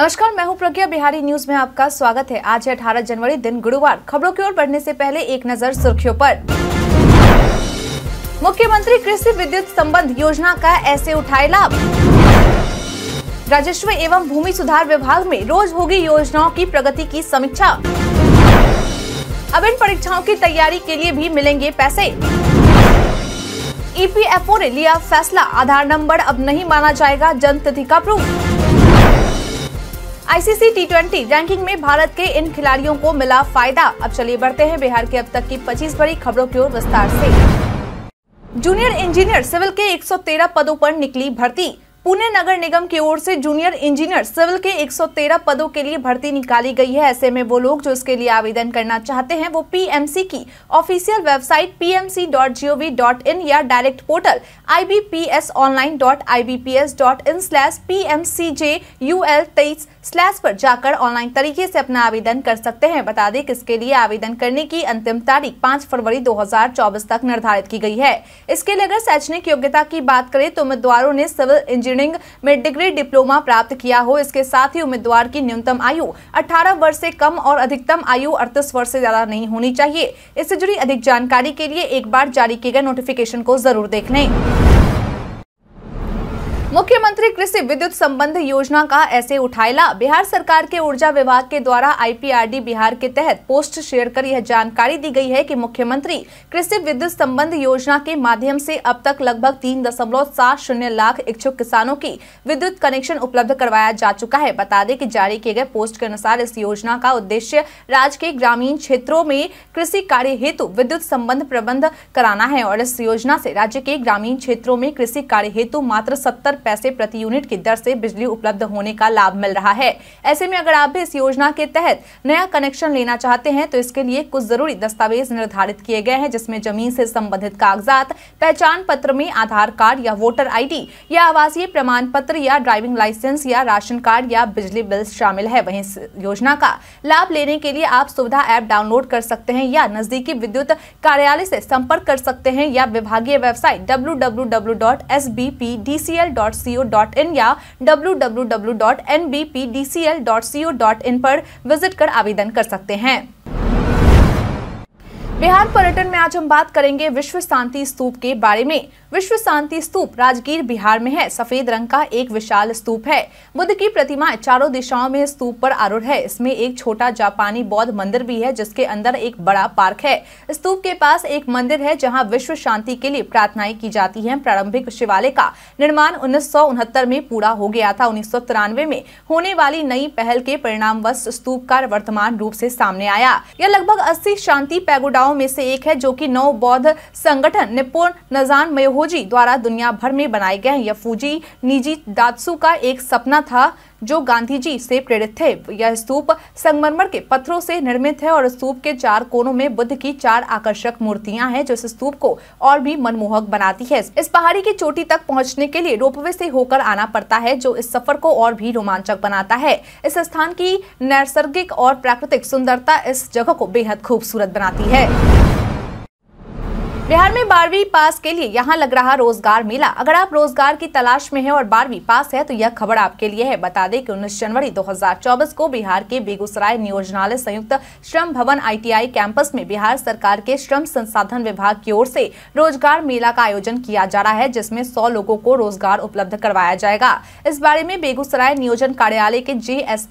नमस्कार मैं हूं प्रज्ञा बिहारी न्यूज में आपका स्वागत है आज है 18 जनवरी दिन गुरुवार खबरों की ओर बढ़ने से पहले एक नजर सुर्खियों पर मुख्यमंत्री कृषि विद्युत संबंध योजना का ऐसे उठाए लाभ राजस्व एवं भूमि सुधार विभाग में रोज होगी योजनाओं की प्रगति की समीक्षा अब इन परीक्षाओं की तैयारी के लिए भी मिलेंगे पैसे ईपीएफओ ने लिया फैसला आधार नंबर अब नहीं माना जाएगा जनतिथि का proof ICC T twenty ranking में भारत के इन खिलाड़ियों को मिला फायदा अब चलिए बढ़ते हैं बिहार के अब तक की पच्चीस बड़ी खबरों की ओर विस्तार से जूनियर इंजीनियर सिविल के 113 पदों पर निकली भर्ती पुणे नगर निगम की ओर से जूनियर इंजीनियर सिविल के 113 पदों के लिए भर्ती निकाली गई है ऐसे में वो लोग जो इसके लिए आवेदन करना चाहते हैं वो पीएमसी की ऑफिशियल वेबसाइट pmc.gov.in या डायरेक्ट पोर्टल ibpsonline.ibps.in स्लैश तेईस स्लैश पर जाकर ऑनलाइन तरीके से अपना आवेदन कर सकते हैं बता दें कि इसके लिए आवेदन करने की अंतिम तारीख 5 फरवरी 2024 तक निर्धारित की गई है इसके लिए अगर शैक्षणिक योग्यता की बात करें तो उम्मीदवारों ने सिविल इंजीनियर लर्निंग में डिग्री डिप्लोमा प्राप्त किया हो इसके साथ ही उम्मीदवार की न्यूनतम आयु 18 वर्ष से कम और अधिकतम आयु अड़तीस वर्ष से ज्यादा नहीं होनी चाहिए इससे जुड़ी अधिक जानकारी के लिए एक बार जारी किए गए नोटिफिकेशन को जरूर देख लें मुख्यमंत्री कृषि विद्युत संबंध योजना का ऐसे उठाए बिहार सरकार के ऊर्जा विभाग के द्वारा आईपीआरडी बिहार के तहत पोस्ट शेयर कर यह जानकारी दी गई है कि मुख्यमंत्री कृषि विद्युत संबंध योजना के माध्यम से अब तक लगभग तीन दशमलव सात शून्य लाख इच्छुक किसानों की विद्युत कनेक्शन उपलब्ध करवाया जा चुका है बता दें की जारी किए गए पोस्ट के अनुसार इस योजना का उद्देश्य राज्य के ग्रामीण क्षेत्रों में कृषि कार्य हेतु विद्युत संबंध प्रबंध कराना है और इस योजना से राज्य के ग्रामीण क्षेत्रों में कृषि कार्य हेतु मात्र सत्तर पैसे प्रति यूनिट की दर से बिजली उपलब्ध होने का लाभ मिल रहा है ऐसे में अगर आप भी इस योजना के तहत नया कनेक्शन लेना चाहते हैं तो इसके लिए कुछ जरूरी दस्तावेज निर्धारित किए गए हैं जिसमें जमीन से संबंधित कागजात पहचान पत्र में आधार कार्ड या वोटर आई या आवासीय प्रमाण पत्र या ड्राइविंग लाइसेंस या राशन कार्ड या बिजली बिल शामिल है वही योजना का लाभ लेने के लिए आप सुविधा ऐप डाउनलोड कर सकते हैं या नजदीकी विद्युत कार्यालय से संपर्क कर सकते हैं या विभागीय website W dot dot in या W W dot N B P dot C O dot in पर विजिट कर आवेदन कर सकते हैं बिहार पर्यटन में आज हम बात करेंगे विश्व शांति स्तूप के बारे में विश्व शांति स्तूप राजगीर बिहार में है सफेद रंग का एक विशाल स्तूप है बुद्ध की प्रतिमा चारों दिशाओं में स्तूप पर आरूढ़ है इसमें एक छोटा जापानी बौद्ध मंदिर भी है जिसके अंदर एक बड़ा पार्क है स्तूप के पास एक मंदिर है जहाँ विश्व शांति के लिए प्रार्थनाएं की जाती है प्रारंभिक शिवालय का निर्माण उन्नीस में पूरा हो गया था उन्नीस में होने वाली नई पहल के परिणाम स्तूप का वर्तमान रूप ऐसी सामने आया यह लगभग अस्सी शांति पैगोडाउन संस्थाओं में से एक है जो कि नौ बौद्ध संगठन निपुण नजान मयोहोजी द्वारा दुनिया भर में बनाए गए हैं यह फूजी निजी दातसु का एक सपना था जो गांधी जी से प्रेरित थे यह स्तूप संगमरमर के पत्थरों से निर्मित है और स्तूप के चार कोनों में बुद्ध की चार आकर्षक मूर्तियां हैं जो इस स्तूप को और भी मनमोहक बनाती है इस पहाड़ी की चोटी तक पहुंचने के लिए रोपवे से होकर आना पड़ता है जो इस सफर को और भी रोमांचक बनाता है इस स्थान की नैसर्गिक और प्राकृतिक सुंदरता इस जगह को बेहद खूबसूरत बनाती है बिहार में बारहवीं पास के लिए यहाँ लग रहा रोजगार मेला अगर आप रोजगार की तलाश में हैं और बारहवीं पास है तो यह खबर आपके लिए है बता दें कि 19 जनवरी 2024 को बिहार के बेगूसराय नियोजनालय संयुक्त श्रम भवन आईटीआई कैंपस में बिहार सरकार के श्रम संसाधन विभाग की ओर से रोजगार मेला का आयोजन किया जा रहा है जिसमे सौ लोगों को रोजगार उपलब्ध करवाया जाएगा इस बारे में बेगूसराय नियोजन कार्यालय के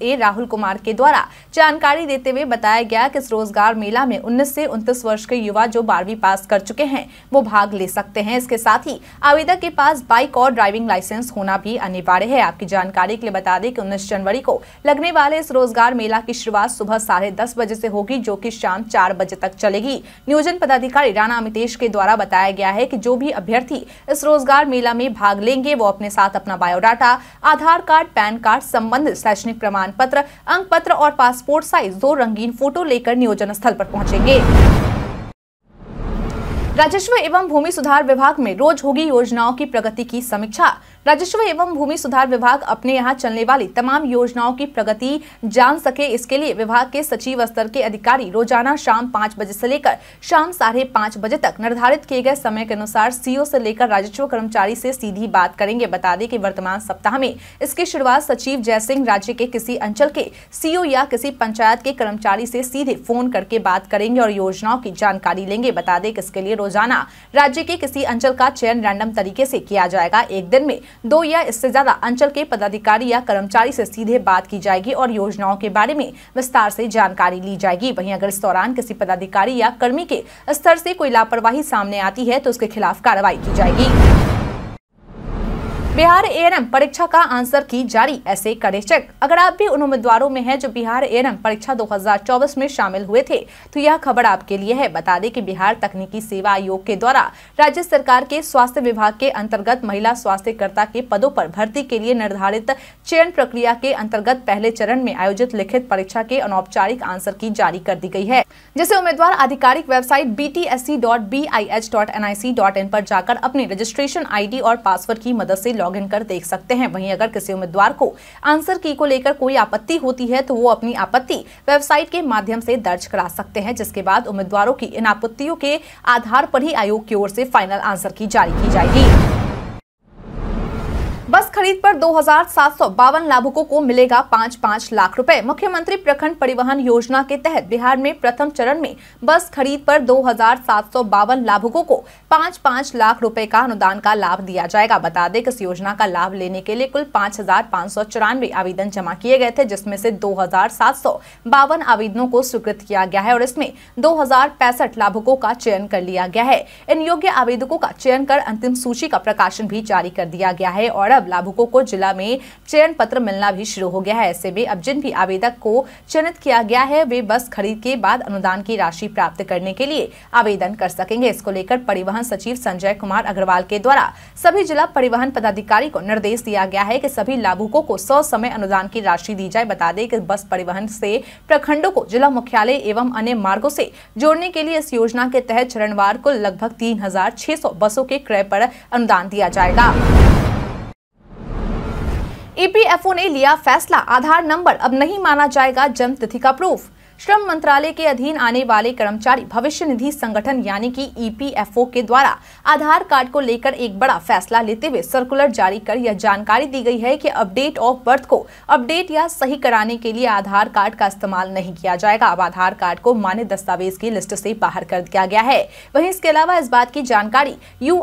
जे राहुल कुमार के द्वारा जानकारी देते हुए बताया गया की इस रोजगार मेला में उन्नीस ऐसी उन्तीस वर्ष के युवा जो बारहवीं पास कर चुके हैं वो भाग ले सकते हैं इसके साथ ही आवेदक के पास बाइक और ड्राइविंग लाइसेंस होना भी अनिवार्य है आपकी जानकारी के लिए बता दें कि उन्नीस जनवरी को लगने वाले इस रोजगार मेला की शुरुआत सुबह साढ़े दस बजे से होगी जो की शाम चार बजे तक चलेगी नियोजन पदाधिकारी राणा अमितेश के द्वारा बताया गया है की जो भी अभ्यर्थी इस रोजगार मेला में भाग लेंगे वो अपने साथ अपना biodata Aadhaar card PAN card संबंधित शैक्षणिक प्रमाण पत्र अंक पत्र और पासपोर्ट साइज दो रंगीन फोटो लेकर नियोजन स्थल पर पहुंचेंगे राजस्व एवं भूमि सुधार विभाग में रोज होगी योजनाओं की प्रगति की समीक्षा राजस्व एवं भूमि सुधार विभाग अपने यहाँ चलने वाली तमाम योजनाओं की प्रगति जान सके इसके लिए विभाग के सचिव स्तर के अधिकारी रोजाना शाम पाँच बजे से लेकर शाम साढ़े पाँच बजे तक निर्धारित किए गए समय के अनुसार सीओ से लेकर राजस्व कर्मचारी से सीधी बात करेंगे बता दें कि वर्तमान सप्ताह में इसकी शुरुआत सचिव जय सिंह राज्य के किसी अंचल के सीओ या किसी पंचायत के कर्मचारी से सीधे फोन करके बात करेंगे और योजनाओं की जानकारी लेंगे बता दें कि इसके लिए रोजाना राज्य के किसी अंचल का चयन रैंडम तरीके से किया जाएगा एक दिन में दो या इससे ज्यादा अंचल के पदाधिकारी या कर्मचारी से सीधे बात की जाएगी और योजनाओं के बारे में विस्तार से जानकारी ली जाएगी वहीं अगर इस दौरान किसी पदाधिकारी या कर्मी के स्तर से कोई लापरवाही सामने आती है तो उसके खिलाफ कार्रवाई की जाएगी बिहार एएनएम परीक्षा का आंसर की जारी ऐसे करे चेक अगर आप भी उन उम्मीदवारों में हैं जो बिहार एएनएम परीक्षा 2024 में शामिल हुए थे तो यह खबर आपके लिए है बता दें कि बिहार तकनीकी सेवा आयोग के द्वारा राज्य सरकार के स्वास्थ्य विभाग के अंतर्गत महिला स्वास्थ्यकर्ता के पदों पर भर्ती के लिए निर्धारित चयन प्रक्रिया के अंतर्गत पहले चरण में आयोजित लिखित परीक्षा के अनौपचारिक आंसर की जारी कर दी गयी है जिसे उम्मीदवार आधिकारिक वेबसाइट बी पर जाकर अपने रजिस्ट्रेशन आई और पासवर्ड की मदद ऐसी इन कर देख सकते हैं वहीं अगर किसी उम्मीदवार को आंसर की को लेकर कोई आपत्ति होती है तो वो अपनी आपत्ति वेबसाइट के माध्यम से दर्ज करा सकते हैं जिसके बाद उम्मीदवारों की इन आपत्तियों के आधार पर ही आयोग की ओर से फाइनल आंसर की जारी की जाएगी बस खरीद पर दो लाभुकों को मिलेगा पाँच पाँच लाख रुपए मुख्यमंत्री प्रखंड परिवहन योजना के तहत बिहार में प्रथम चरण में बस खरीद पर दो लाभुकों को पाँच पाँच लाख रुपए का अनुदान का लाभ दिया जाएगा बता दें कि इस योजना का लाभ लेने के लिए कुल पाँच आवेदन जमा किए गए थे जिसमें से दो आवेदनों को स्वीकृत किया गया है और इसमें दो लाभुकों का चयन कर लिया गया है इन योग्य आवेदकों का चयन कर अंतिम सूची का प्रकाशन भी जारी कर दिया गया है और अब लाभुकों को जिला में चयन पत्र मिलना भी शुरू हो गया है ऐसे में अब जिन भी आवेदक को चयनित किया गया है वे बस खरीद के बाद अनुदान की राशि प्राप्त करने के लिए आवेदन कर सकेंगे इसको लेकर परिवहन सचिव संजय कुमार अग्रवाल के द्वारा सभी जिला परिवहन पदाधिकारी को निर्देश दिया गया है की सभी लाभुकों को सौ समय अनुदान की राशि दी जाए बता दें की बस परिवहन से प्रखंडों को जिला मुख्यालय एवं अन्य मार्गो से जोड़ने के लिए इस योजना के तहत चरणवार को लगभग तीन बसों के क्रय पर अनुदान दिया जाएगा ईपीएफओ ने लिया फैसला आधार नंबर अब नहीं माना जाएगा जन्म तिथि का प्रूफ श्रम मंत्रालय के अधीन आने वाले कर्मचारी भविष्य निधि संगठन यानी कि ईपीएफओ e के द्वारा आधार कार्ड को लेकर एक बड़ा फैसला लेते हुए सर्कुलर जारी कर यह जानकारी दी गई है कि अपडेट ऑफ बर्थ को अपडेट या सही कराने के लिए आधार कार्ड का इस्तेमाल नहीं किया जाएगा अब आधार कार्ड को मान्य दस्तावेज की लिस्ट से बाहर कर दिया गया है वही इसके अलावा इस बात की जानकारी यू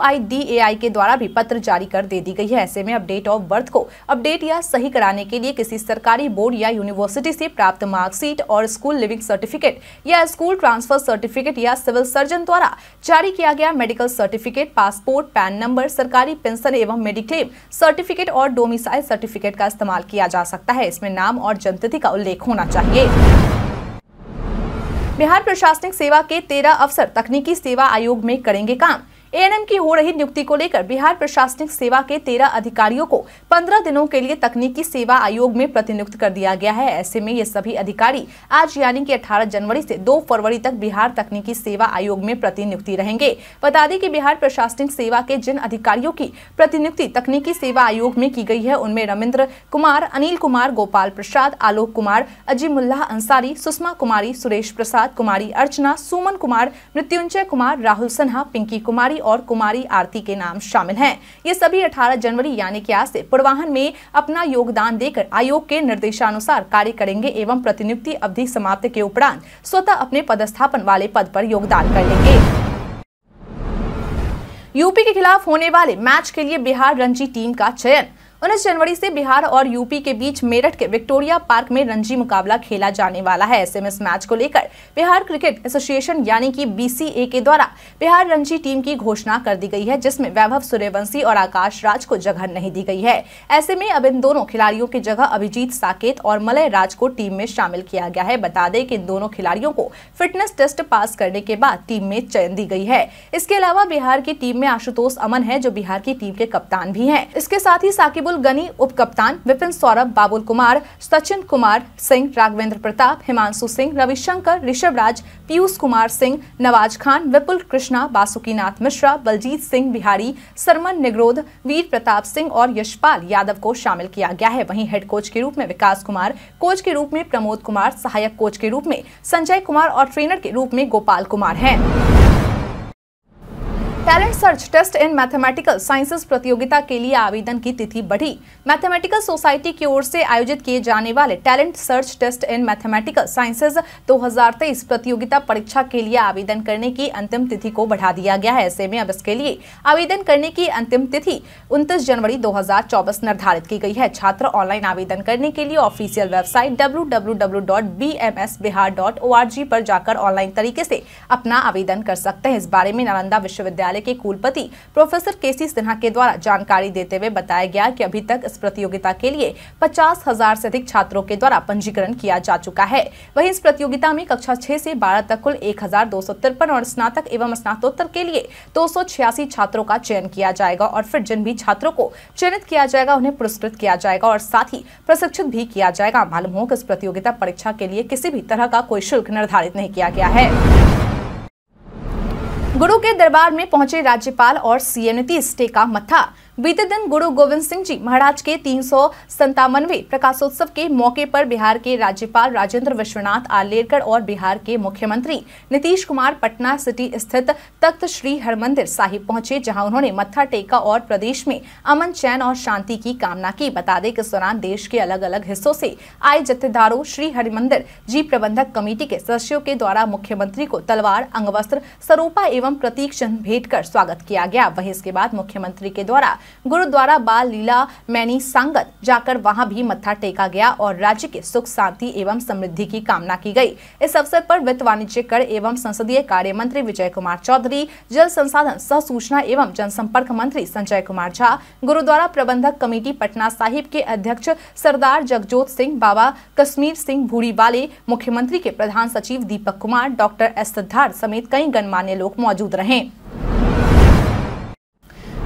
के द्वारा भी पत्र जारी कर दे दी गई है ऐसे में अपडेट ऑफ बर्थ को अपडेट या सही कराने के लिए किसी सरकारी बोर्ड या यूनिवर्सिटी से प्राप्त मार्कशीट और स्कूल लिविंग सर्टिफिकेट या स्कूल ट्रांसफर सर्टिफिकेट या सिविल सर्जन द्वारा जारी किया गया medical certificate passport PAN number सरकारी पेंशन एवं मेडिक्लेम सर्टिफिकेट और डोमिसाइल सर्टिफिकेट का इस्तेमाल किया जा सकता है इसमें नाम और जनतिथि का उल्लेख होना चाहिए बिहार प्रशासनिक सेवा के तेरह अफसर तकनीकी सेवा आयोग में करेंगे काम एएनएम की हो रही नियुक्ति को लेकर बिहार प्रशासनिक सेवा के तेरह अधिकारियों को पंद्रह दिनों के लिए तकनीकी सेवा आयोग में प्रतिनियुक्त कर दिया गया है ऐसे में ये सभी अधिकारी आज यानी कि 18 जनवरी से 2 फरवरी तक बिहार तकनीकी सेवा आयोग में प्रतिनियुक्ति रहेंगे बता दें कि बिहार प्रशासनिक सेवा के जिन अधिकारियों की प्रतिनियुक्ति तकनीकी सेवा आयोग में की गयी है उनमें रविन्द्र कुमार अनिल कुमार गोपाल प्रसाद आलोक कुमार अजीमुल्लाह अंसारी सुषमा कुमारी सुरेश प्रसाद कुमारी अर्चना सुमन कुमार मृत्युंजय कुमार राहुल सिन्हा पिंकी कुमारी और कुमारी आरती के नाम शामिल हैं ये सभी 18 जनवरी यानी कि आज से पूर्वाहन में अपना योगदान देकर आयोग के निर्देशानुसार कार्य करेंगे एवं प्रतिनियुक्ति अवधि समाप्त के उपरांत स्वतः अपने पदस्थापन वाले पद पर योगदान कर लेंगे यूपी के खिलाफ होने वाले मैच के लिए बिहार रणजी टीम का चयन उन्नीस जनवरी से बिहार और यूपी के बीच मेरठ के विक्टोरिया पार्क में रणजी मुकाबला खेला जाने वाला है ऐसे में इस मैच को लेकर बिहार क्रिकेट एसोसिएशन यानी कि बीसीए के द्वारा बिहार रणजी टीम की घोषणा कर दी गई है जिसमें वैभव सूर्यवंशी और आकाश राज को जगह नहीं दी गई है ऐसे में अब इन दोनों खिलाड़ियों की जगह अभिजीत साकेत और मलय राज को टीम में शामिल किया गया है बता दें कि इन दोनों खिलाड़ियों को फिटनेस टेस्ट पास करने के बाद टीम में चयन दी गई है इसके अलावा बिहार की टीम में आशुतोष अमन है जो बिहार की टीम के कप्तान भी है इसके साथ ही साकिबुल अब्दुल गनी उप कप्तान विपिन सौरभ बाबुल कुमार सचिन कुमार सिंह राघवेंद्र प्रताप हिमांशु सिंह रविशंकर ऋषभ राज पीयूष कुमार सिंह नवाज खान विपुल कृष्णा बासुकीनाथ मिश्रा बलजीत सिंह बिहारी सरमन निगरोध वीर प्रताप सिंह और यशपाल यादव को शामिल किया गया है वहीं हेड कोच के रूप में विकास कुमार कोच के रूप में प्रमोद कुमार सहायक कोच के रूप में संजय कुमार और ट्रेनर के रूप में गोपाल कुमार हैं talent search test in mathematical sciences प्रतियोगिता के लिए आवेदन की तिथि बढ़ी मैथमेटिकल सोसाइटी की ओर से आयोजित किए जाने वाले talent search test in mathematical sciences 2023 प्रतियोगिता परीक्षा के लिए आवेदन करने की अंतिम तिथि को बढ़ा दिया गया है ऐसे में अब इसके लिए आवेदन करने की अंतिम तिथि उन्तीस जनवरी दो निर्धारित की गई है छात्र ऑनलाइन आवेदन करने के लिए ऑफिसियल वेबसाइट डब्ल्यू पर जाकर ऑनलाइन तरीके से अपना आवेदन कर सकते हैं इस बारे में नालंदा विश्वविद्यालय विश्वविद्यालय के कुलपति प्रोफेसर के सी सिन्हा के द्वारा जानकारी देते हुए बताया गया कि अभी तक इस प्रतियोगिता के लिए पचास हजार से अधिक छात्रों के द्वारा पंजीकरण किया जा चुका है वहीं इस प्रतियोगिता में कक्षा छह से बारह तक कुल एक और स्नातक एवं स्नातोत्तर के लिए दो छात्रों का चयन किया जाएगा और फिर जिन भी छात्रों को चयनित किया जाएगा उन्हें पुरस्कृत किया जाएगा और साथ ही प्रशिक्षित भी किया जाएगा मालूम हो कि इस प्रतियोगिता परीक्षा के लिए किसी भी तरह का कोई शुल्क निर्धारित नहीं किया गया है गुरु के दरबार में पहुंचे राज्यपाल और सीएम नीतीश टेका मथा बीते दिन गुरु गोविंद सिंह जी महाराज के तीन सौ प्रकाशोत्सव के मौके पर बिहार के राज्यपाल राजेंद्र विश्वनाथ आलेरकर और बिहार के मुख्यमंत्री नीतीश कुमार पटना सिटी स्थित तख्त श्री हरमंदिर साहिब पहुंचे जहां उन्होंने मत्था टेका और प्रदेश में अमन चैन और शांति की कामना की बता दें कि इस दौरान देश के अलग अलग हिस्सों से आए जत्थेदारों श्री हरिमंदिर जी प्रबंधक कमेटी के सदस्यों के द्वारा मुख्यमंत्री को तलवार अंगवस्त्र सरोपा एवं प्रतीक चिन्ह भेंट कर स्वागत किया गया वही इसके बाद मुख्यमंत्री के द्वारा गुरुद्वारा बाल लीला मैनी सांगत जाकर वहां भी मत्था टेका गया और राज्य के सुख शांति एवं समृद्धि की कामना की गई इस अवसर पर वित्त वाणिज्य कर एवं संसदीय कार्य मंत्री विजय कुमार चौधरी जल संसाधन सह सूचना एवं जनसंपर्क मंत्री संजय कुमार झा गुरुद्वारा प्रबंधक कमेटी पटना साहिब के अध्यक्ष सरदार जगजोत सिंह बाबा कश्मीर सिंह भूरी वाले मुख्यमंत्री के प्रधान सचिव दीपक कुमार डॉक्टर एस सिद्धार्थ समेत कई गणमान्य लोग मौजूद रहे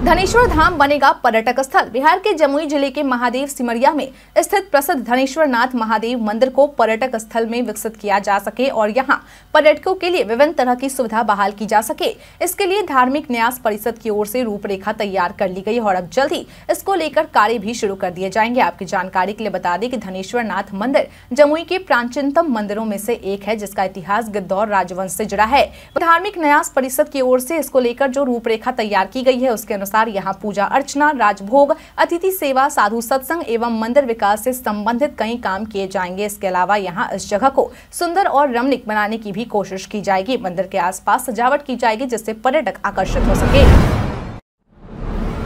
धनेश्वर धाम बनेगा पर्यटक स्थल बिहार के जमुई जिले के महादेव सिमरिया में स्थित प्रसिद्ध धनेश्वर नाथ महादेव मंदिर को पर्यटक स्थल में विकसित किया जा सके और यहां पर्यटकों के लिए विभिन्न तरह की सुविधा बहाल की जा सके इसके लिए धार्मिक न्यास परिषद की ओर से रूपरेखा तैयार कर ली गई और अब जल्द ही इसको लेकर कार्य भी शुरू कर दिए जाएंगे आपकी जानकारी के लिए बता दें की धनेश्वर नाथ मंदिर जमुई के प्राचीनतम मंदिरों में से एक है जिसका इतिहास गिद्धौर राजवंश से जुड़ा है धार्मिक न्यास परिषद की ओर से इसको लेकर जो रूपरेखा तैयार की गई है उसके अनुसार अनुसार यहाँ पूजा अर्चना राजभोग अतिथि सेवा साधु सत्संग एवं मंदिर विकास से संबंधित कई काम किए जाएंगे इसके अलावा यहाँ इस जगह को सुंदर और रमणीक बनाने की भी कोशिश की जाएगी मंदिर के आसपास सजावट की जाएगी जिससे पर्यटक आकर्षित हो सके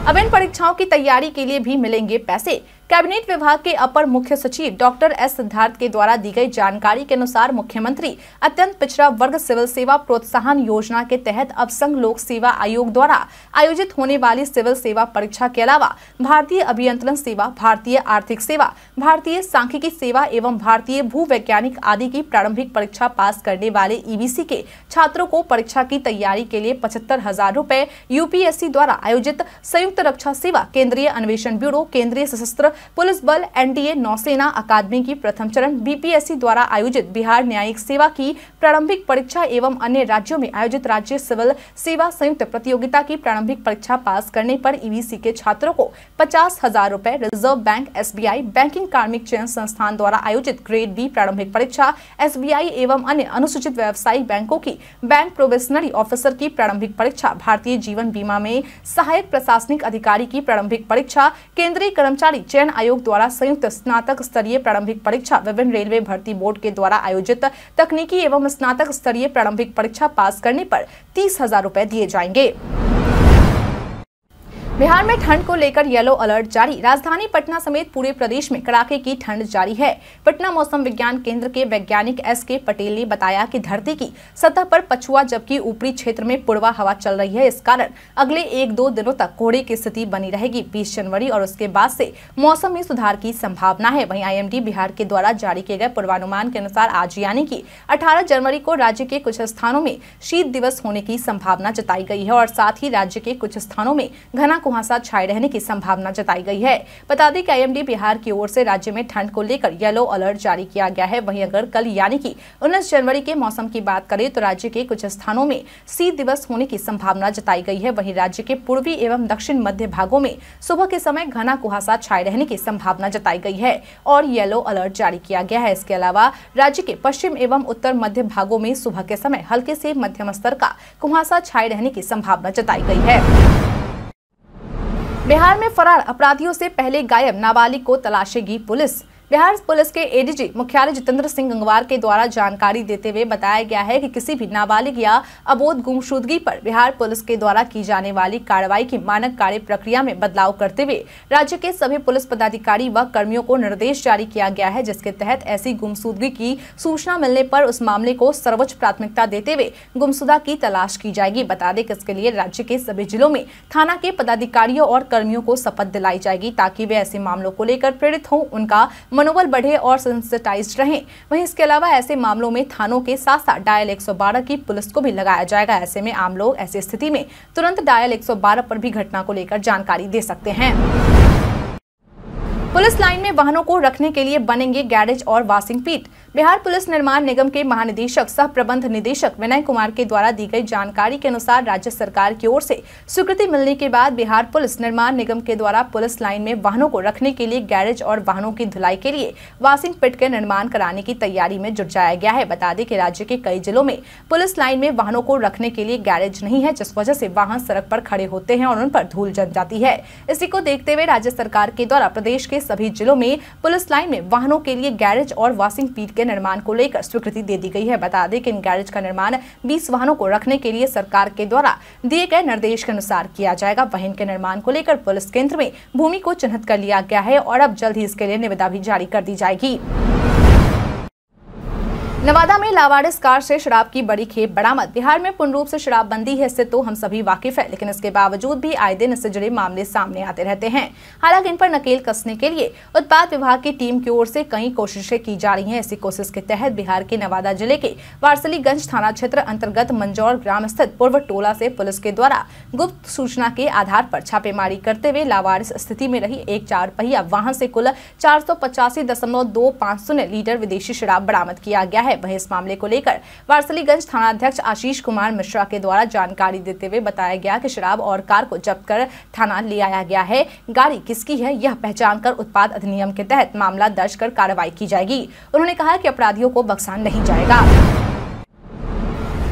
अब इन परीक्षाओं की तैयारी के लिए भी मिलेंगे पैसे कैबिनेट विभाग के अपर मुख्य सचिव डॉक्टर एस सिद्धार्थ के द्वारा दी गई जानकारी के अनुसार मुख्यमंत्री अत्यंत पिछड़ा वर्ग सिविल सेवा प्रोत्साहन योजना के तहत अब संघ लोक सेवा आयोग द्वारा आयोजित होने वाली सिविल सेवा परीक्षा के अलावा भारतीय अभियंत्रण सेवा भारतीय आर्थिक सेवा भारतीय सांख्यिकी सेवा एवं भारतीय भू वैज्ञानिक आदि की प्रारंभिक परीक्षा पास करने वाले ईबीसी e के छात्रों को परीक्षा की तैयारी के लिए पचहत्तर हजार रूपए यूपीएससी द्वारा आयोजित संयुक्त रक्षा सेवा केंद्रीय अन्वेषण ब्यूरो केंद्रीय सशस्त्र पुलिस बल एनडीए नौसेना अकादमी की प्रथम चरण बीपीएससी द्वारा आयोजित बिहार न्यायिक सेवा की प्रारंभिक परीक्षा एवं अन्य राज्यों में आयोजित राज्य सिविल सेवा संयुक्त प्रतियोगिता की प्रारंभिक परीक्षा पास करने पर ईवीसी के छात्रों को पचास हजार रूपए रिजर्व बैंक एस बैंकिंग कार्मिक चयन संस्थान द्वारा आयोजित ग्रेड बी प्रारंभिक परीक्षा एस एवं अन्य अनुसूचित व्यवसायी बैंकों की बैंक प्रोबेशनरी ऑफिसर की प्रारंभिक परीक्षा भारतीय जीवन बीमा में सहायक प्रशासनिक अधिकारी की प्रारंभिक परीक्षा केंद्रीय कर्मचारी चयन चयन आयोग द्वारा संयुक्त स्नातक स्तरीय प्रारंभिक परीक्षा विभिन्न रेलवे भर्ती बोर्ड के द्वारा आयोजित तकनीकी एवं स्नातक स्तरीय प्रारंभिक परीक्षा पास करने पर तीस हजार रूपए दिए जाएंगे बिहार में ठंड को लेकर येलो अलर्ट जारी राजधानी पटना समेत पूरे प्रदेश में कड़ाके की ठंड जारी है पटना मौसम विज्ञान केंद्र के वैज्ञानिक एस के पटेल ने बताया कि धरती की सतह पर पछुआ जबकि ऊपरी क्षेत्र में पुरवा हवा चल रही है इस कारण अगले एक दो दिनों तक कोहरे की स्थिति बनी रहेगी बीस जनवरी और उसके बाद ऐसी मौसम में सुधार की संभावना है वही आई बिहार के द्वारा जारी किए गए पूर्वानुमान के अनुसार आज यानी की अठारह जनवरी को राज्य के कुछ स्थानों में शीत दिवस होने की संभावना जताई गयी है और साथ ही राज्य के कुछ स्थानों में घना कुहासा छाए रहने की संभावना जताई गई है बता दें कि आईएमडी बिहार की ओर से राज्य में ठंड को लेकर येलो अलर्ट जारी किया गया है वहीं अगर कल यानी कि उन्नीस जनवरी के मौसम की बात करें तो राज्य के कुछ स्थानों में शीत दिवस होने की संभावना जताई गई है वहीं राज्य के पूर्वी एवं दक्षिण मध्य भागों में सुबह के समय घना कुहासा छाए रहने की संभावना जताई गई है और येलो अलर्ट जारी किया गया है इसके अलावा राज्य के पश्चिम एवं उत्तर मध्य भागों में सुबह के समय हल्के से मध्यम स्तर का कुहासा छाए रहने की संभावना जताई गई है बिहार में फरार अपराधियों से पहले गायब नाबालिग को तलाशेगी पुलिस बिहार पुलिस के एडीजी मुख्यालय जितेंद्र सिंह गंगवार के द्वारा जानकारी देते हुए बताया गया है कि किसी भी नाबालिग या अबोध गुमशुदगी पर बिहार पुलिस के द्वारा की जाने वाली कार्रवाई की मानक कार्य प्रक्रिया में बदलाव करते हुए राज्य के सभी पुलिस पदाधिकारी व कर्मियों को निर्देश जारी किया गया है जिसके तहत ऐसी गुमशुदगी की सूचना मिलने पर उस मामले को सर्वोच्च प्राथमिकता देते हुए गुमशुदा की तलाश की जाएगी बता दें इसके लिए राज्य के सभी जिलों में थाना के पदाधिकारियों और कर्मियों को शपथ दिलाई जाएगी ताकि वे ऐसे मामलों को लेकर प्रेरित हों उनका मनोबल बढ़े और सेंसिटाइज रहें वहीं इसके अलावा ऐसे मामलों में थानों के साथ साथ डायल 112 की पुलिस को भी लगाया जाएगा ऐसे में आम लोग ऐसी स्थिति में तुरंत डायल 112 पर भी घटना को लेकर जानकारी दे सकते हैं पुलिस लाइन में वाहनों को रखने के लिए बनेंगे गैरेज और वाशिंग पीट बिहार पुलिस निर्माण निगम के महानिदेशक सह प्रबंध निदेशक विनय कुमार के द्वारा दी गई जानकारी के अनुसार राज्य सरकार की ओर से स्वीकृति मिलने के बाद बिहार पुलिस निर्माण निगम के द्वारा पुलिस लाइन में वाहनों को रखने के लिए गैरेज और वाहनों की धुलाई के लिए वाशिंग पिट के निर्माण कराने की तैयारी में जुट जाया गया है बता दें कि राज्य के कई जिलों में पुलिस लाइन में वाहनों को रखने के लिए गैरेज नहीं है जिस वजह से वाहन सड़क पर खड़े होते हैं और उन पर धूल जम जाती है इसी को देखते हुए राज्य सरकार के द्वारा प्रदेश के सभी जिलों में पुलिस लाइन में वाहनों के लिए गैरेज और वॉशिंग पीट के निर्माण को लेकर स्वीकृति दे दी गई है बता दें कि इन गैरेज का निर्माण बीस वाहनों को रखने के लिए सरकार के द्वारा दिए गए निर्देश के अनुसार किया जाएगा वाहन के निर्माण को लेकर पुलिस केंद्र में भूमि को चिन्हित कर लिया गया है और अब जल्द ही इसके लिए निविदा भी जारी कर दी जाएगी नवादा में लावारिस कार से शराब की बड़ी खेप बरामद बिहार में पूर्ण रूप से शराबबंदी है इससे तो हम सभी वाकिफ है लेकिन इसके बावजूद भी आए दिन इससे जुड़े मामले सामने आते रहते हैं हालांकि इन पर नकेल कसने के लिए उत्पाद विभाग की टीम की ओर से कई कोशिशें की जा रही हैं इसी कोशिश के तहत बिहार के नवादा जिले के वारसलीगंज थाना क्षेत्र अंतर्गत मंजौर ग्राम स्थित पूर्व टोला से पुलिस के द्वारा गुप्त सूचना के आधार आरोप छापेमारी करते हुए लावारिस स्थिति में रही एक चार पहिया वाहन ऐसी कुल चार सौ लीटर विदेशी शराब बरामद किया गया है है वही इस मामले को लेकर वारसलीगंज थानाध्यक्ष आशीष कुमार मिश्रा के द्वारा जानकारी देते हुए बताया गया कि शराब और कार को जब्त कर थाना ले आया गया है गाड़ी किसकी है यह पहचान कर उत्पाद अधिनियम के तहत मामला दर्ज कर कार्रवाई की जाएगी उन्होंने कहा कि अपराधियों को बख्शा नहीं जाएगा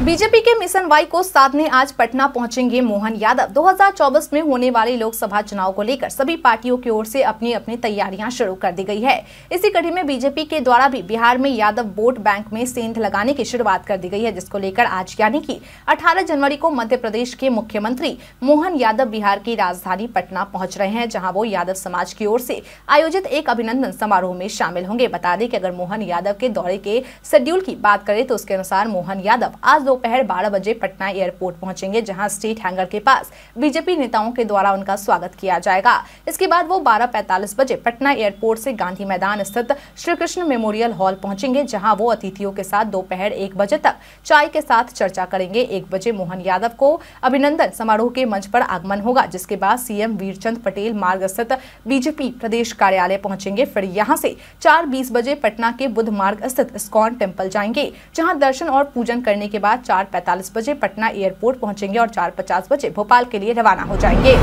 बीजेपी के मिशन वाई को साधने आज पटना पहुंचेंगे मोहन यादव 2024 में होने वाले लोकसभा चुनाव को लेकर सभी पार्टियों की ओर से अपनी अपनी तैयारियां शुरू कर दी गई है इसी कड़ी में बीजेपी के द्वारा भी बिहार में यादव वोट बैंक में सेंध लगाने की शुरुआत कर दी गई है जिसको लेकर आज यानी कि 18 जनवरी को मध्य प्रदेश के मुख्यमंत्री मोहन यादव बिहार की राजधानी पटना पहुँच रहे हैं जहाँ वो यादव समाज की ओर से आयोजित एक अभिनंदन समारोह में शामिल होंगे बता दें की अगर मोहन यादव के दौरे के शेड्यूल की बात करें तो उसके अनुसार मोहन यादव आज दोपहर बारह बजे पटना एयरपोर्ट पहुंचेंगे जहां स्टेट हैंगर के पास बीजेपी नेताओं के द्वारा उनका स्वागत किया जाएगा इसके बाद वो बारह पैतालीस बजे पटना एयरपोर्ट से गांधी मैदान स्थित श्री कृष्ण मेमोरियल हॉल पहुंचेंगे जहां वो अतिथियों के साथ दोपहर एक बजे तक चाय के साथ चर्चा करेंगे एक बजे मोहन यादव को अभिनंदन समारोह के मंच पर आगमन होगा जिसके बाद सीएम वीरचंद पटेल मार्ग स्थित बीजेपी प्रदेश कार्यालय पहुंचेंगे फिर यहाँ से चार बीस बजे पटना के बुद्ध मार्ग स्थित स्कॉन टेम्पल जाएंगे जहाँ दर्शन और पूजन करने के बाद चार पैंतालीस बजे पटना एयरपोर्ट पहुंचेंगे और चार पचास बजे भोपाल के लिए रवाना हो जाएंगे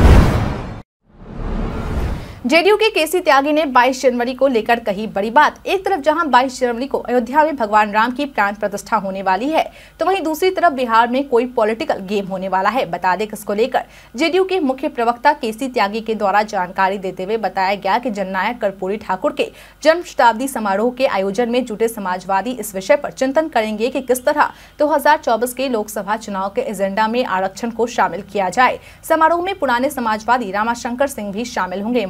जेडीयू के केसी त्यागी ने 22 जनवरी को लेकर कही बड़ी बात एक तरफ जहां 22 जनवरी को अयोध्या में भगवान राम की प्राण प्रतिष्ठा होने वाली है तो वहीं दूसरी तरफ बिहार में कोई पॉलिटिकल गेम होने वाला है बता दें इसको लेकर जेडीयू के मुख्य प्रवक्ता केसी त्यागी के द्वारा जानकारी देते हुए बताया गया की जननायक कर्पूरी ठाकुर के जन्म शताब्दी समारोह के आयोजन में जुटे समाजवादी इस विषय आरोप चिंतन करेंगे की किस तरह दो के लोकसभा चुनाव के एजेंडा में आरक्षण को शामिल किया जाए समारोह में पुराने समाजवादी रामाशंकर सिंह भी शामिल होंगे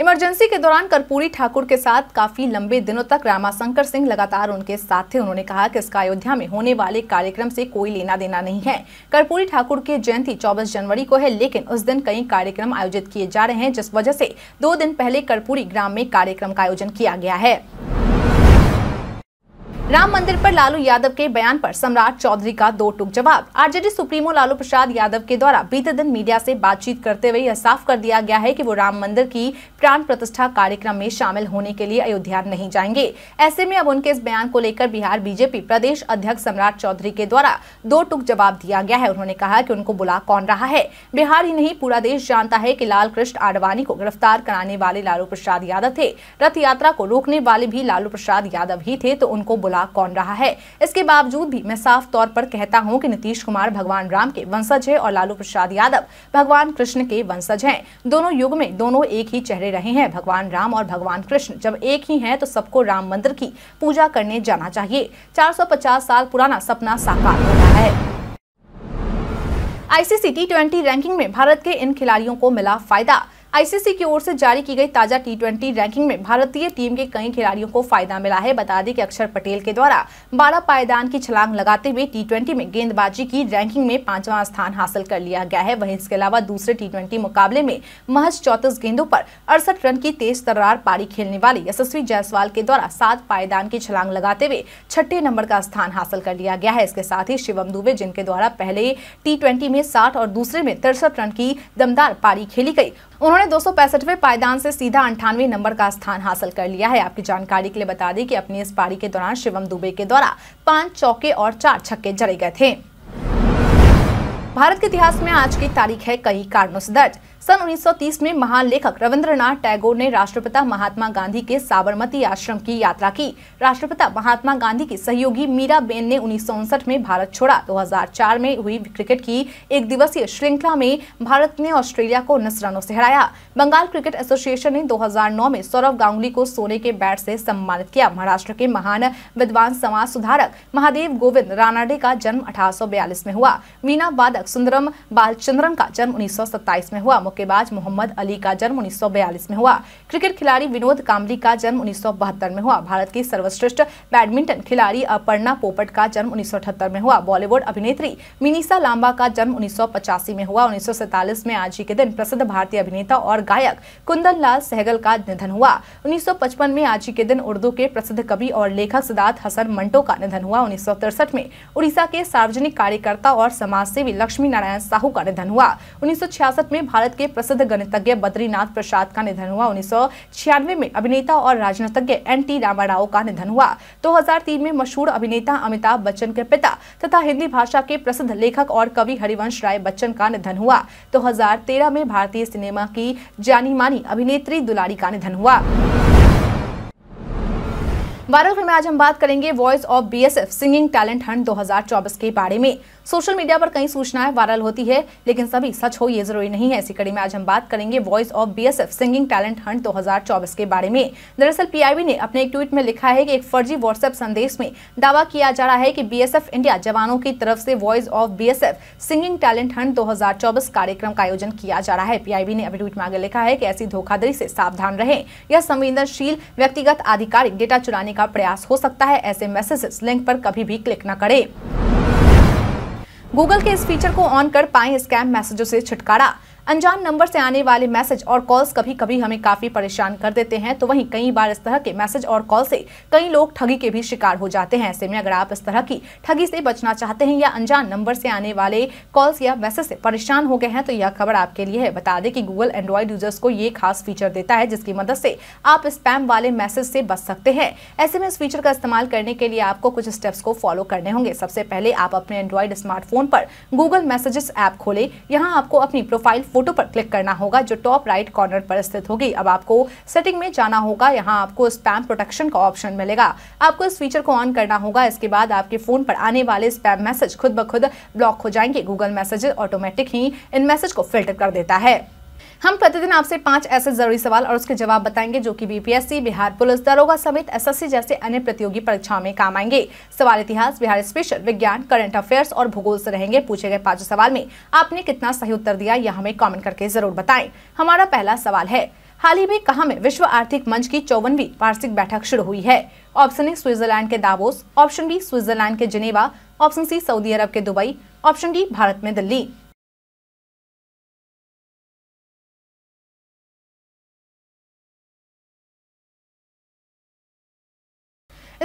इमरजेंसी के दौरान कर्पूरी ठाकुर के साथ काफी लंबे दिनों तक रामाशंकर सिंह लगातार उनके साथ थे उन्होंने कहा कि इसका अयोध्या में होने वाले कार्यक्रम से कोई लेना देना नहीं है कर्पूरी ठाकुर की जयंती 24 जनवरी को है लेकिन उस दिन कई कार्यक्रम आयोजित किए जा रहे हैं जिस वजह से दो दिन पहले कर्पूरी ग्राम में कार्यक्रम का आयोजन किया गया है राम मंदिर पर लालू यादव के बयान पर सम्राट चौधरी का दो टुक जवाब आरजेडी सुप्रीमो लालू प्रसाद यादव के द्वारा बीते दिन मीडिया से बातचीत करते हुए यह साफ कर दिया गया है कि वो राम मंदिर की प्राण प्रतिष्ठा कार्यक्रम में शामिल होने के लिए अयोध्या नहीं जाएंगे ऐसे में अब उनके इस बयान को लेकर बिहार बीजेपी प्रदेश अध्यक्ष सम्राट चौधरी के द्वारा दो टुक जवाब दिया गया है उन्होंने कहा की उनको बुला कौन रहा है बिहार ही नहीं पूरा देश जानता है की लाल कृष्ण आडवाणी को गिरफ्तार कराने वाले लालू प्रसाद यादव थे रथ यात्रा को रोकने वाले भी लालू प्रसाद यादव ही थे तो उनको बुला करेगा कौन रहा है इसके बावजूद भी मैं साफ तौर पर कहता हूं कि नीतीश कुमार भगवान राम के वंशज है और लालू प्रसाद यादव भगवान कृष्ण के वंशज हैं दोनों युग में दोनों एक ही चेहरे रहे हैं भगवान राम और भगवान कृष्ण जब एक ही है तो सबको राम मंदिर की पूजा करने जाना चाहिए चार साल पुराना सपना साकार हो रहा है आईसीसी टी ट्वेंटी रैंकिंग में भारत के इन खिलाड़ियों को मिला फायदा आईसीसी की ओर से जारी की गई ताजा टी रैंकिंग में भारतीय टीम के कई खिलाड़ियों को फायदा मिला है बता दें कि अक्षर पटेल के द्वारा बारह पायदान की छलांग लगाते हुए टी में गेंदबाजी की रैंकिंग में पांचवा स्थान हासिल कर लिया गया है वहीं इसके अलावा दूसरे टी मुकाबले में महज चौतीस गेंदों पर अड़सठ रन की तेज तरार पारी खेलने वाली यशस्वी जायसवाल के द्वारा सात पायदान की छलांग लगाते हुए छठे नंबर का स्थान हासिल कर लिया गया है इसके साथ ही शिवम दुबे जिनके द्वारा पहले टी में साठ और दूसरे में तिरसठ रन की दमदार पारी खेली गई उन्होंने दो सौ पैंसठवें पायदान से सीधा अंठानवे नंबर का स्थान हासिल कर लिया है आपकी जानकारी के लिए बता दें कि अपनी इस पारी के दौरान शिवम दुबे के द्वारा पांच चौके और चार छक्के जड़े गए थे भारत के इतिहास में आज की तारीख है कई कारणों से दर्ज सन 1930 में महान लेखक रविंद्रनाथ टैगोर ने राष्ट्रपिता महात्मा गांधी के साबरमती आश्रम की यात्रा की राष्ट्रपिता महात्मा गांधी की सहयोगी मीरा बेन ने उन्नीस में भारत छोड़ा 2004 में हुई क्रिकेट की एक दिवसीय श्रृंखला में भारत ने ऑस्ट्रेलिया को उन्नीस रनों से हराया बंगाल क्रिकेट एसोसिएशन ने 2009 में सौरभ गांगुली को सोने के बैट से सम्मानित किया महाराष्ट्र के महान विद्वान समाज सुधारक महादेव गोविंद रानाडे का जन्म अठारह में हुआ वीणा वादक सुंदरम बालचंद्रम का जन्म उन्नीस में हुआ मुक्केबाज मोहम्मद अली का जन्म उन्नीस में हुआ क्रिकेट खिलाड़ी विनोद कामली का जन्म उन्नीस में हुआ भारत की सर्वश्रेष्ठ बैडमिंटन खिलाड़ी अपर्णा पोपट का जन्म उन्नीस में हुआ बॉलीवुड अभिनेत्री मिनीसा लांबा का जन्म उन्नीस में हुआ उन्नीस में आज ही के दिन प्रसिद्ध भारतीय अभिनेता और गायक कुंदन लाल सहगल का निधन हुआ उन्नीस में आज ही के दिन उर्दू के प्रसिद्ध कवि और लेखक सिद्धार्थ हसन मंटो का निधन हुआ उन्नीस में उड़ीसा के सार्वजनिक कार्यकर्ता और समाज सेवी लक्ष्मी नारायण साहू का निधन हुआ उन्नीस में भारत के प्रसिद्ध गणितज्ञ बद्रीनाथ प्रसाद का निधन हुआ उन्नीस में अभिनेता और राजनीतिज्ञ एन टी रामाराव का निधन हुआ 2003 में मशहूर अभिनेता अमिताभ बच्चन के पिता तथा हिंदी भाषा के प्रसिद्ध लेखक और कवि हरिवंश राय बच्चन का निधन हुआ 2013 में भारतीय सिनेमा की जानी मानी अभिनेत्री दुलारी का निधन हुआ बारह में आज हम बात करेंगे voice of BSF singing talent hunt 2024 के बारे में सोशल मीडिया पर कई सूचनाएं वायरल होती है लेकिन सभी सच हो ये जरूरी नहीं है इसी कड़ी में आज हम बात करेंगे voice of BSF singing talent hunt 2024 के बारे में दरअसल पीआईबी ने अपने एक ट्वीट में लिखा है कि एक फर्जी व्हाट्सएप संदेश में दावा किया जा रहा है कि बीएसएफ इंडिया जवानों की तरफ से voice of BSF singing talent hunt चौबीस कार्यक्रम का आयोजन किया जा रहा है पीआईबी ने अपने ट्वीट में आगे लिखा है की ऐसी धोखाधड़ी से सावधान रहे यह संवेदनशील व्यक्तिगत आधिकारिक डेटा चुराने का प्रयास हो सकता है ऐसे मैसेजेस लिंक पर कभी भी क्लिक न करें गूगल के इस फीचर को ऑन कर पाए स्कैम मैसेजों से छुटकारा अनजान नंबर से आने वाले मैसेज और कॉल्स कभी कभी हमें काफ़ी परेशान कर देते हैं तो वहीं कई बार इस तरह के मैसेज और कॉल से कई लोग ठगी के भी शिकार हो जाते हैं ऐसे में अगर आप इस तरह की ठगी से बचना चाहते हैं या अनजान नंबर से आने वाले कॉल्स या मैसेज से परेशान हो गए हैं तो यह खबर आपके लिए है बता दें कि गूगल एंड्रॉयड यूजर्स को ये खास फीचर देता है जिसकी मदद से आप स्पैम वाले मैसेज से बच सकते हैं ऐसे में इस फीचर का इस्तेमाल करने के लिए आपको कुछ स्टेप्स को फॉलो करने होंगे सबसे पहले आप अपने एंड्रॉयड स्मार्टफोन पर गूगल मैसेजेस ऐप खोले यहाँ आपको अपनी प्रोफाइल फोटो पर क्लिक करना होगा जो टॉप राइट कॉर्नर पर स्थित होगी अब आपको सेटिंग में जाना होगा यहाँ आपको स्पैम प्रोटेक्शन का ऑप्शन मिलेगा आपको इस फीचर को ऑन करना होगा इसके बाद आपके फोन पर आने वाले स्पैम मैसेज खुद ब खुद ब्लॉक हो जाएंगे गूगल मैसेजेस ऑटोमेटिक ही इन मैसेज को फिल्टर कर देता है हम प्रतिदिन आपसे पांच ऐसे जरूरी सवाल और उसके जवाब बताएंगे जो कि बीपीएससी बिहार पुलिस दरोगा समेत एसएससी जैसे अन्य प्रतियोगी परीक्षाओं में काम आएंगे सवाल इतिहास बिहार स्पेशल विज्ञान करंट अफेयर्स और भूगोल से रहेंगे पूछे गए पांच सवाल में आपने कितना सही उत्तर दिया यह हमें कॉमेंट करके जरूर बताए हमारा पहला सवाल है हाल ही में कहा में विश्व आर्थिक मंच की चौवनवी वार्षिक बैठक शुरू हुई है ऑप्शन ए स्विट्जरलैंड के दावोस ऑप्शन बी स्विट्जरलैंड के जिनेवा ऑप्शन सी सऊदी अरब के दुबई ऑप्शन डी भारत में दिल्ली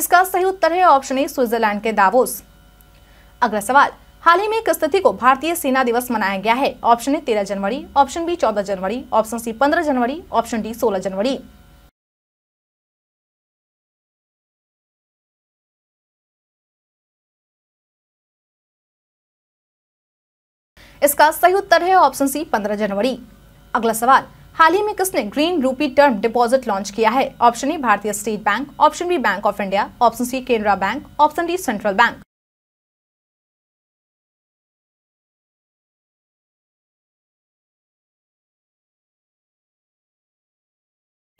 इसका सही उत्तर है ऑप्शन ए स्विट्जरलैंड के दावोस अगला सवाल हाल ही में किस तिथि को भारतीय सेना दिवस मनाया गया है ऑप्शन ए तेरह जनवरी ऑप्शन बी चौदह जनवरी ऑप्शन सी पंद्रह जनवरी ऑप्शन डी सोलह जनवरी इसका सही उत्तर है ऑप्शन सी पंद्रह जनवरी अगला सवाल हाल ही में किसने ग्रीन रूपी टर्म डिपॉजिट लॉन्च किया है ऑप्शन ए भारतीय State Bank option B Bank of India option C Canara Bank option D Central Bank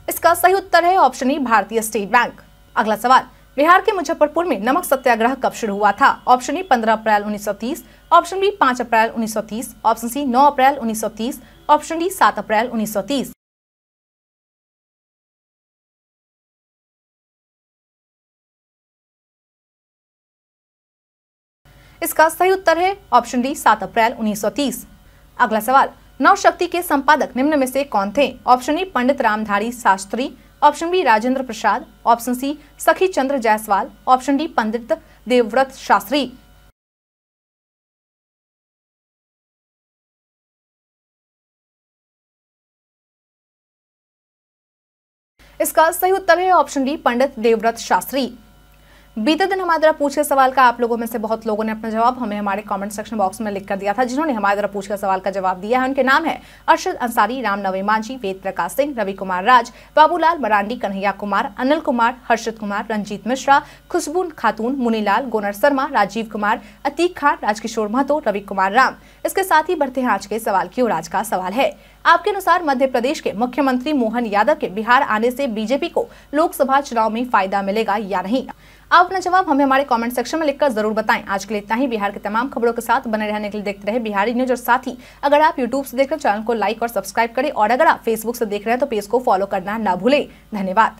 इसका सही उत्तर है ऑप्शन ई भारतीय स्टेट बैंक अगला सवाल बिहार के मुजफ्फरपुर में नमक सत्याग्रह कब शुरू हुआ था ऑप्शन ए 15 अप्रैल 1930, ऑप्शन बी 5 अप्रैल 1930, ऑप्शन सी 9 अप्रैल 1930, ऑप्शन डी 7 अप्रैल 1930। इसका सही उत्तर है ऑप्शन डी 7 अप्रैल 1930। अगला सवाल नवशक्ति के संपादक निम्न में से कौन थे option A Pandit Ramdhari Shastri option B Rajendra Prasad option C Sakhi Chandra Jaiswal option D Pandit Devvrat Shastri इसका सही उत्तर है ऑप्शन डी पंडित देवव्रत शास्त्री बीते दिन हमारे द्वारा पूछे सवाल का आप लोगों में से बहुत लोगों ने अपना जवाब हमें हमारे कमेंट सेक्शन बॉक्स में लिख कर दिया था जिन्होंने हमारे द्वारा पूछे सवाल का जवाब दिया है उनके नाम है अर्शद अंसारी राम नवी मांझी वेद प्रकाश सिंह रवि कुमार राज बाबूलाल मरांडी कन्हैया कुमार अनिल कुमार हर्षद कुमार रंजीत मिश्रा खुशबू खातून मुनीलाल गोनर शर्मा राजीव कुमार अतीक खान राजकिशोर महतो रवि कुमार राम इसके साथ ही बढ़ते हैं आज के सवाल की ओर आज का सवाल है आपके अनुसार मध्य प्रदेश के मुख्यमंत्री मोहन यादव के बिहार आने से बीजेपी को लोकसभा चुनाव में फायदा मिलेगा या नहीं आप अपना जवाब हमें हमारे कमेंट सेक्शन में लिखकर जरूर बताएं आज के लिए इतना ही बिहार के तमाम खबरों के साथ बने रहने के लिए देखते रहे बिहारी न्यूज और साथ ही अगर आप यूट्यूब से देखकर चैनल को लाइक और सब्सक्राइब करें और अगर आप फेसबुक से देख रहे हैं तो पेज को फॉलो करना ना भूले धन्यवाद